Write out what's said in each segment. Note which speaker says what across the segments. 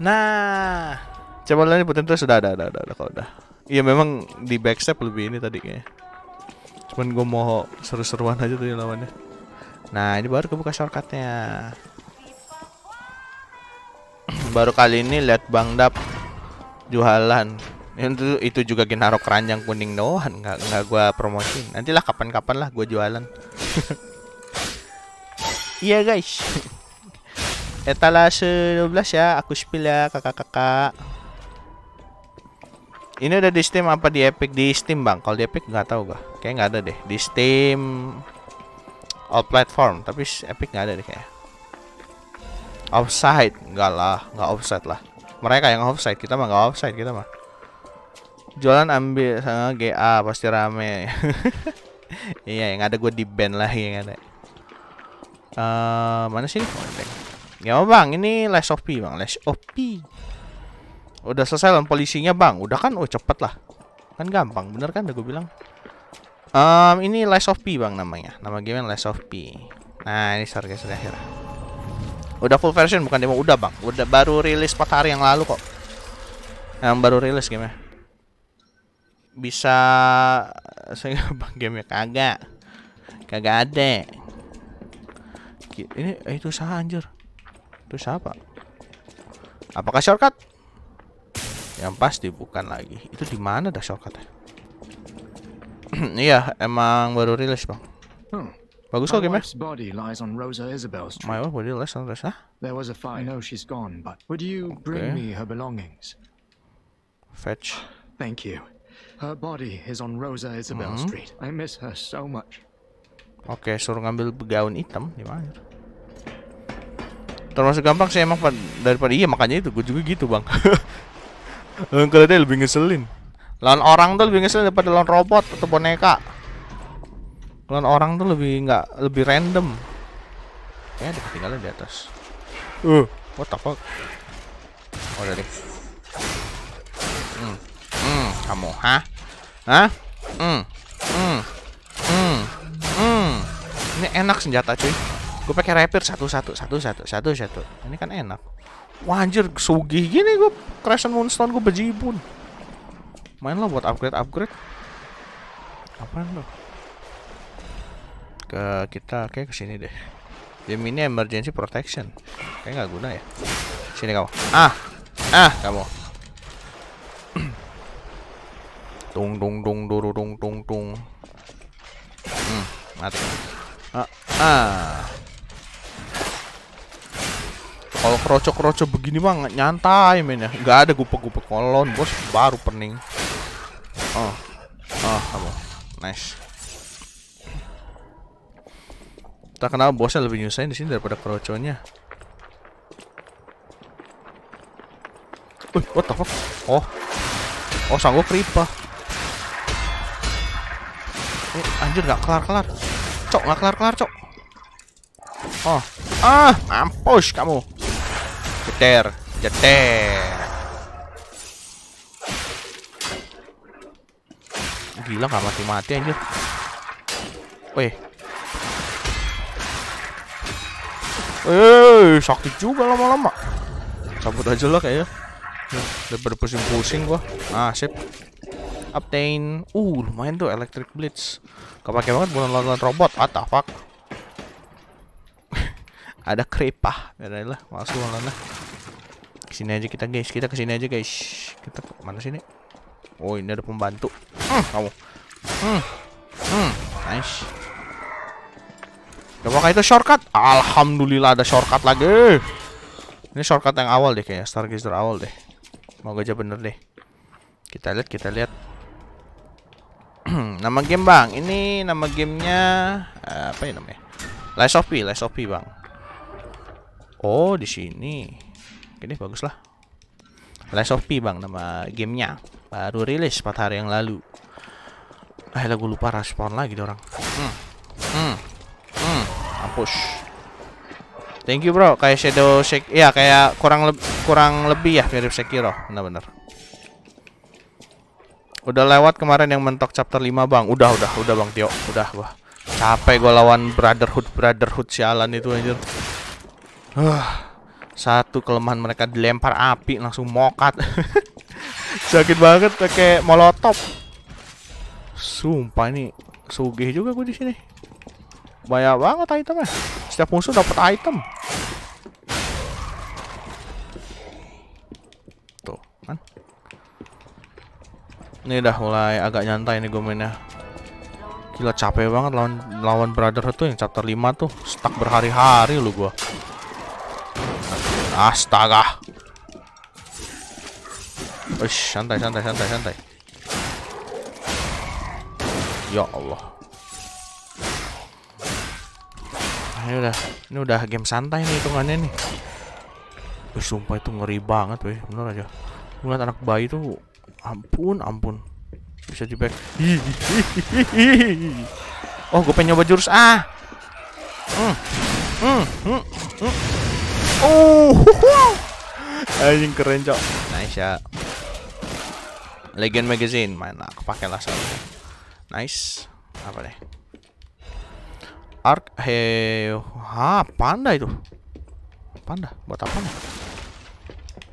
Speaker 1: Nah, coba lagi putin tuh sudah ada, ada, ada, ada, udah. Iya memang di backstep lebih ini tadi kayaknya. Cuman gue mau seru-seruan aja tuh lawannya. Nah ini baru kebuka shortcutnya. baru kali ini lihat Bang Dap jualan. Itu itu juga Genaro keranjang kuning doan nggak nggak gue promosi Nantilah kapan-kapan lah gue jualan. Iya guys. Etalase eh, 12 ya, aku spill ya kakak-kakak. Ini udah di Steam apa di Epic? Di Steam bang, kalau di Epic nggak tahu gak. Kayak nggak ada deh. Di Steam all platform, tapi Epic nggak ada deh kayak. Offside, nggak lah, nggak offside lah. Mereka yang offside, kita mah nggak offside kita mah. Jualan ambil sama GA pasti rame. iya, yang ada gue di band lah yang ada. Uh, mana sih? Oh, Ya bang, ini les OP bang, les OP. Udah selesai lawan polisinya bang, udah kan? Oh cepet lah, kan gampang, bener kan? Udah gue bilang. Um, ini les OP bang namanya, nama game les OP. Nah ini sarkas akhir. Udah full version bukan demo, udah bang, udah baru rilis 4 hari yang lalu kok. Yang baru rilis game ya. Bisa saya bang game gamenya kagak, kagak ada. Ini eh, itu sah anjir. Itu siapa? Apakah shortcut? Yang pasti bukan lagi. Itu di mana dah shortcut iya, emang baru rilis, Bang. Hmm. Bagus kok game body lies on Rosa Isabel's My wife body lies on Rosa? There was a fire. I know she's gone, but would you bring okay. me her belongings? Fetch. Thank you. Her body is on Rosa Isabel -hmm. Street. I miss her so much. Oke, okay, suruh ngambil gaun hitam di mana? termasuk gampang sih emang daripada iya makanya itu gue juga gitu bang lawan keledai lebih ngeselin lawan orang tuh lebih ngeselin daripada lawan robot atau boneka lawan orang tuh lebih nggak lebih random Eh ada ketinggalan di atas uh what the fuck oh dari hmm hmm kamu ha Hah? hmm hmm hmm hmm ini enak senjata cuy Gue pakai rapid satu satu satu satu satu satu. Ini kan enak. wajar sugi gini gue Crescent Moonstone gue bejibun. Main lo buat upgrade upgrade. apa tuh? Ke kita kayak ke sini deh. Game ini emergency protection. Kayak nggak guna ya. Sini kamu. Ah, ah kamu. tung tung tung duru tung tung tung. Hmm, mati. Ah, ah. Kalau kerocok-kerocok begini mah nyantai mainnya, ya. Nggak ada gupek-gupek kolon, bos. Baru pening. Oh. Oh, apa? Nice. Tak kenal bosnya lebih nyusahin di sini daripada keroconya. Wih, what the fuck? Oh. Oh, sanggup ripa. Eh, anjir nggak kelar-kelar. Cok, nggak kelar-kelar, cok. Oh. Ah, mampus kamu. Jeter, jeter. Gila nggak mati-mati anjir. Weh. Eh, sakit juga lama-lama. Cabut aja lah kayaknya. udah berpusing pusing gua. Ah, sip. Obtain. Uh, lumayan tuh electric blitz. Kepake banget bulan lawan robot. What the fuck? ada krepah ya lah masuk lah sini aja kita guys kita ke sini aja guys kita ke mana sini oh ini ada pembantu hmm, kamu hmm, hmm, nice coba itu shortcut alhamdulillah ada shortcut lagi ini shortcut yang awal deh kayaknya stargazer awal deh mau gajah bener deh kita lihat kita lihat nama game bang ini nama gamenya eh, apa ya namanya Lies of P Lies of P bang Oh, di sini. ini baguslah. bagus lah. of P, Bang, nama gamenya. Baru rilis 4 hari yang lalu. Eh, lagu gue lupa respon lagi orang. Hmm. Hmm. Hmm. Ampus. Thank you, bro. Kayak Shadow Shake. Ya, kayak kurang lebih kurang lebih ya mirip Sekiro. Benar-benar. Udah lewat kemarin yang mentok chapter 5, Bang. Udah, udah, udah, Bang Tio. Udah, Bang. Capek gue lawan Brotherhood Brotherhood sialan itu anjir. Uh, satu kelemahan mereka dilempar api langsung mokat. Sakit banget pakai molotov. Sumpah ini sugih juga gue di sini. Banyak banget itemnya. Setiap musuh dapat item. Tuh, kan. Ini udah mulai agak nyantai nih gue mainnya. Gila capek banget lawan lawan brother tuh yang chapter 5 tuh stuck berhari-hari lu gua. Astaga. Ush, santai, santai, santai, santai. Ya Allah. Ah, ini udah, ini udah game santai nih hitungannya nih. Wih, sumpah itu ngeri banget, weh. Bener aja. Ngeliat anak bayi tuh, ampun, ampun. Bisa di back. Oh, gue pengen nyoba jurus A. Ah. Hmm. Hmm. Hmm. Hmm. Oh, anjing keren cok. Nice ya. Legend Magazine, mana? lah satu. Nice. Apa deh? Ark he ha panda itu. Panda buat apa nih?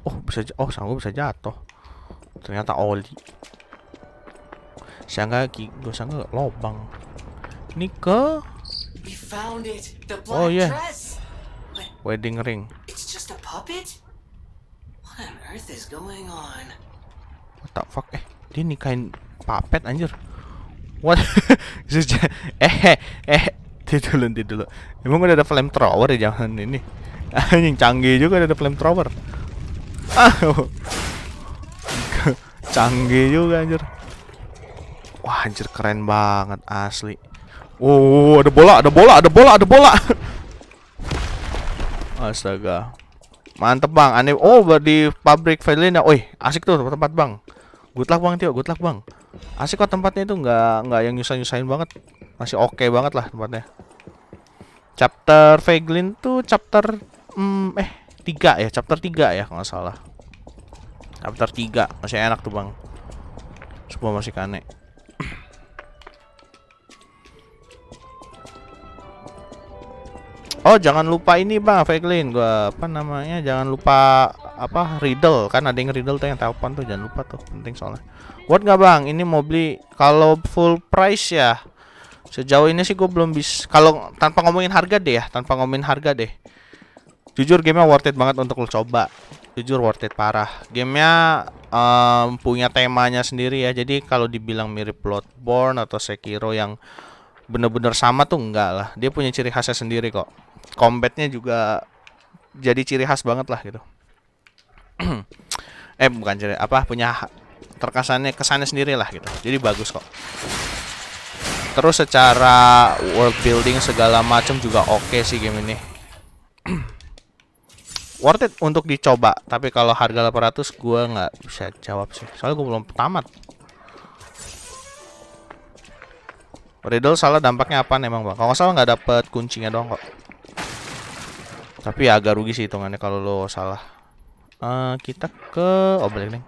Speaker 1: Oh, bisa oh sanggup bisa jatuh. Ternyata oli. Sangga ki gue sangga lobang. Ini ke Oh iya. Yeah. Wedding ring. It's just a puppet? What on earth is going on? What the fuck? Eh, dia nikahin puppet anjir. What? eh, eh, tidur eh. tidur dulu. Emang udah ada thrower ya jangan ini. Anjing canggih juga ada flame Ah. canggih juga anjir. Wah, anjir keren banget asli. Oh, ada bola, ada bola, ada bola, ada bola. Astaga. Mantep bang, aneh. Oh, di pabrik Felina Wih, asik tuh tempat bang. Good luck bang Tio, good luck bang. Asik kok tempatnya itu nggak nggak yang nyusah nyusahin banget. Masih oke okay banget lah tempatnya. Chapter Veglin tuh chapter hmm, eh tiga ya, chapter tiga ya kalau nggak salah. Chapter tiga masih enak tuh bang. Semua masih kane. Oh jangan lupa ini bang Franklin gua apa namanya jangan lupa apa riddle kan ada yang riddle tuh yang telepon tuh jangan lupa tuh penting soalnya Buat nggak bang ini mau beli kalau full price ya sejauh ini sih gue belum bisa kalau tanpa ngomongin harga deh ya tanpa ngomongin harga deh jujur gamenya worth it banget untuk lo coba jujur worth it parah gamenya um, punya temanya sendiri ya jadi kalau dibilang mirip Bloodborne atau Sekiro yang bener-bener sama tuh enggak lah dia punya ciri khasnya sendiri kok combatnya juga jadi ciri khas banget lah gitu eh bukan ciri apa punya terkesannya kesannya sendiri lah gitu jadi bagus kok terus secara world building segala macam juga oke okay sih game ini worth it untuk dicoba tapi kalau harga 800 gue nggak bisa jawab sih soalnya gue belum tamat Riddle salah dampaknya apa emang bang? Kalau salah nggak dapet kuncinya dong kok. Tapi ya agak rugi sih hitungannya kalau lo salah. Uh, kita ke oh nih.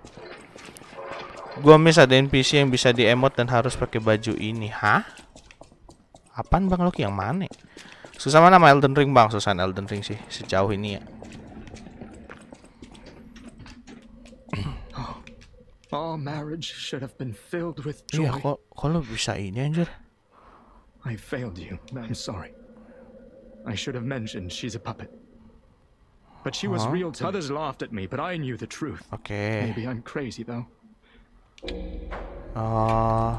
Speaker 1: Gua miss ada NPC yang bisa di emote dan harus pakai baju ini, hah? Apaan bang Loki yang mana? Susah mana Elden Ring bang? Susah Elden Ring sih sejauh ini ya. Oh, marriage should have been filled with iya, joy. Iya, kok, kok lo bisa ini anjir? I failed you. I'm sorry. I should have mentioned she's a puppet. But she was huh? real. Too. Others laughed at me, but I knew the truth. Okay. Maybe I'm crazy though. Uh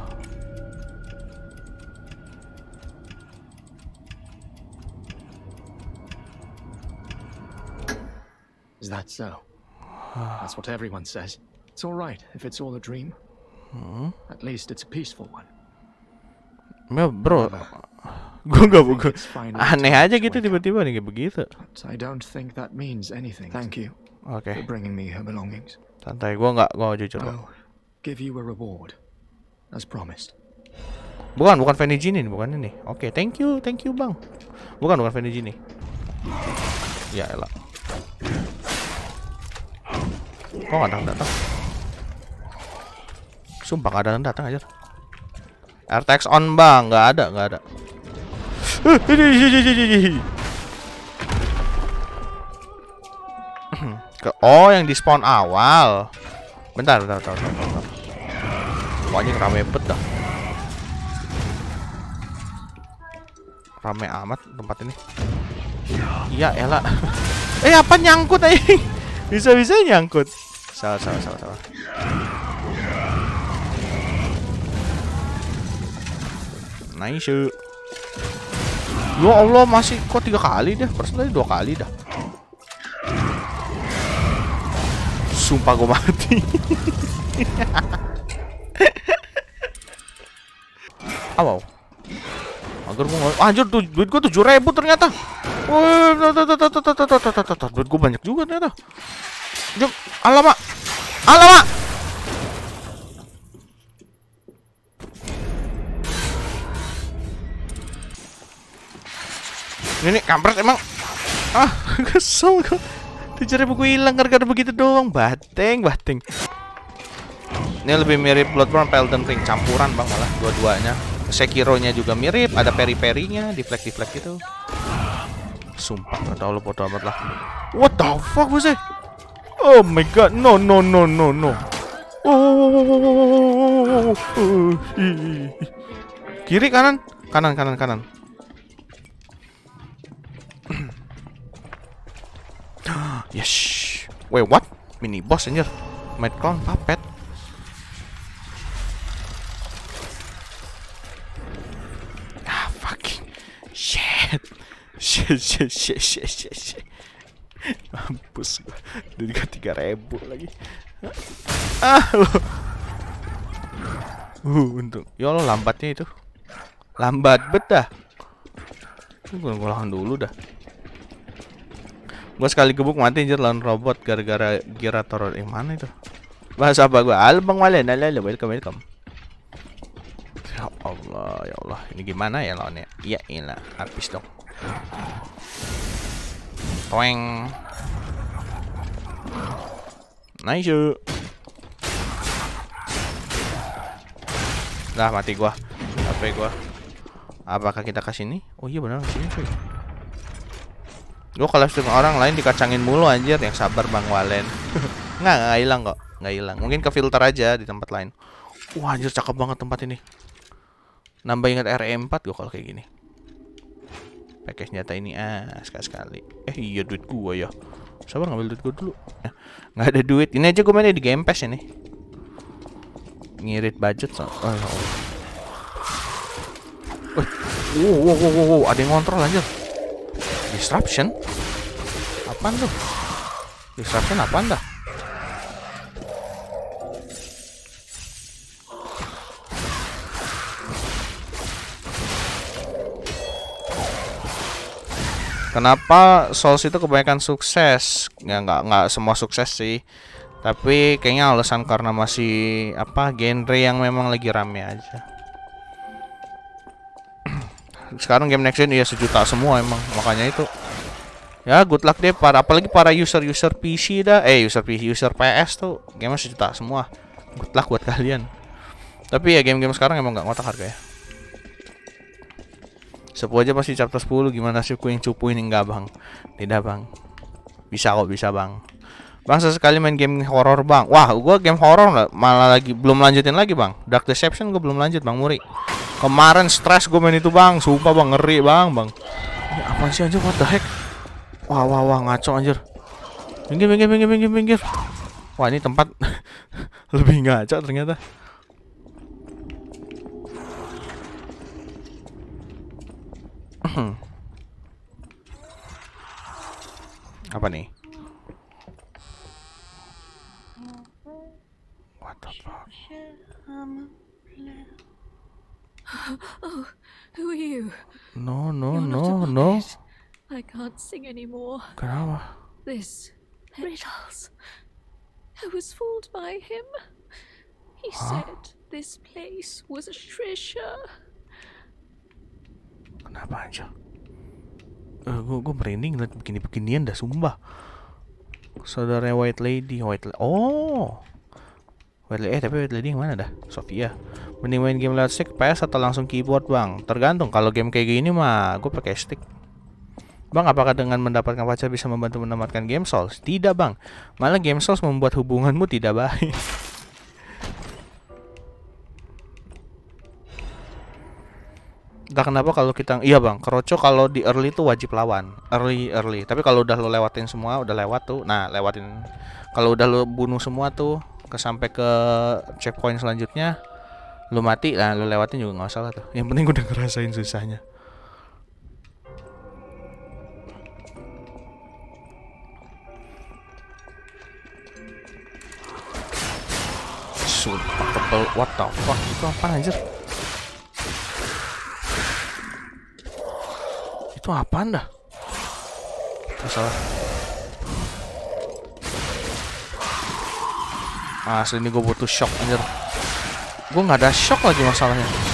Speaker 1: Is that so? That's what everyone says. It's all right if it's all a dream. Huh? Hmm? At least it's a peaceful one. Enggak bro Gue gak buka. Aneh aja gitu tiba-tiba nih kayak begitu I don't think that means anything Thank you Oke okay. bringing me her belongings Santai gue gak Gue jujur I'll give you a reward As promised Bukan, bukan Fanny Jinin, bukan ini. Oke, okay, thank you, thank you, Bang. Bukan, bukan Fanny Jinin. Ya elah. Kok oh, ada yang datang? Sumpah ada yang datang aja. RTX on bang, nggak ada, nggak ada. Eh, Ke oh yang di spawn awal. Bentar, bentar, bentar, bentar. bentar. rame pet dah. Rame amat tempat ini. Iya, Ella. eh, apa nyangkut aja? Bisa-bisa nyangkut. Salah, salah, salah, salah. Nice. Ya Allah masih kok tiga kali deh. Persen dua kali dah. Sumpah gue mati. ah, wow. Agar gue anjir tuh duit gue tujuh ribu ternyata. tuh, duit gue banyak juga ternyata. Jom, alamak, ah, alamak. Ah, Ini nih kampret emang. Ah, kesel gue. Tujuh buku hilang gara-gara begitu doang. Bateng, bateng. Ini lebih mirip Bloodborne Pelton Ring campuran bang malah dua-duanya. Sekiro-nya juga mirip, ada peri-perinya, deflect-deflect gitu. Sumpah, gak tau lo bodo amat lah. What the fuck, bos Oh my god, no, no, no, no, no. Oh, kiri kanan, kanan, kanan, kanan. Yes. Wait, what? Mini boss anjir. Mad Clown Puppet. Ah, fucking shit. Shit, shit, shit, shit, shit, shit. Mampus gue. Udah juga 3000 lagi. Ah, lo. Uh, untung. Ya Allah lambatnya itu. Lambat betah. dah. Gue ngulang dulu dah gua sekali gebuk mati anjir lawan robot gara-gara girator yang mana itu? Bahasa apa gua albang Bang Walen, welcome, welcome. Ya Allah, ya Allah. Ini gimana ya lawannya? Iya, ilah. Habis dong. Toeng. Nice. Lah mati gua. apa gua. Apakah kita ke sini? Oh iya benar ke sini Gue kalau stream orang lain dikacangin mulu anjir Yang sabar Bang Walen Nggak, nggak hilang kok Nggak hilang Mungkin ke filter aja di tempat lain Wah anjir cakep banget tempat ini Nambah ingat RE4 gue kalau kayak gini Pakai senjata ini ah sekali-sekali Eh iya duit gue ya Sabar ngambil duit gue dulu eh, Nggak ada duit Ini aja gue mainnya di Game Pass ini Ngirit budget so. oh, oh. Wih, wow, wow, wow, wow, ada yang ngontrol anjir Disruption? Apaan tuh? Disruption apaan dah? Kenapa Souls itu kebanyakan sukses? Ya nggak nggak semua sukses sih. Tapi kayaknya alasan karena masih apa genre yang memang lagi rame aja sekarang game next gen iya sejuta semua emang makanya itu ya good luck deh para apalagi para user user PC dah eh user PC user PS tuh game sejuta semua good luck buat kalian tapi ya game-game sekarang emang nggak ngotak ya sepuluh aja pasti chapter 10 gimana sih kuing yang cupu ini enggak bang Tidak bang Bisa kok bisa bang Bang sesekali main game horror bang Wah gue game horror malah lagi belum lanjutin lagi bang Dark Deception gue belum lanjut bang Muri Kemarin stres gue main itu bang Sumpah bang ngeri bang bang Ini ya, apaan sih anjir what the heck Wah wah wah ngaco anjir Minggir minggir minggir minggir minggir Wah ini tempat Lebih ngaco ternyata Apa nih What the fuck Oh, who are you? No, no, You're no, no. I can't sing anymore. Grava. This riddles. I was fooled by him. He huh? said this place was a treasure. Kenapa aja? Uh, eh, gue gue merinding liat begini-beginian dah sumpah. Saudaranya White Lady, White Lady. Oh. White Lady, eh tapi White Lady yang mana dah? Sofia. Mending main game lewat stick PS atau langsung keyboard bang? Tergantung, kalau game kayak gini mah gue pakai stick Bang, apakah dengan mendapatkan pacar bisa membantu menamatkan game souls? Tidak bang, malah game souls membuat hubunganmu tidak baik Entah kenapa kalau kita iya bang, keroco kalau di early tuh wajib lawan early early. Tapi kalau udah lo lewatin semua, udah lewat tuh, nah lewatin kalau udah lo bunuh semua tuh, ke sampai ke checkpoint selanjutnya, lu mati lah lu lewatin juga nggak salah tuh yang penting udah ngerasain susahnya sumpah tebel what the fuck itu apa anjir itu apaan dah masalah asli ini gue butuh shock anjir Gue nggak ada shock lagi masalahnya.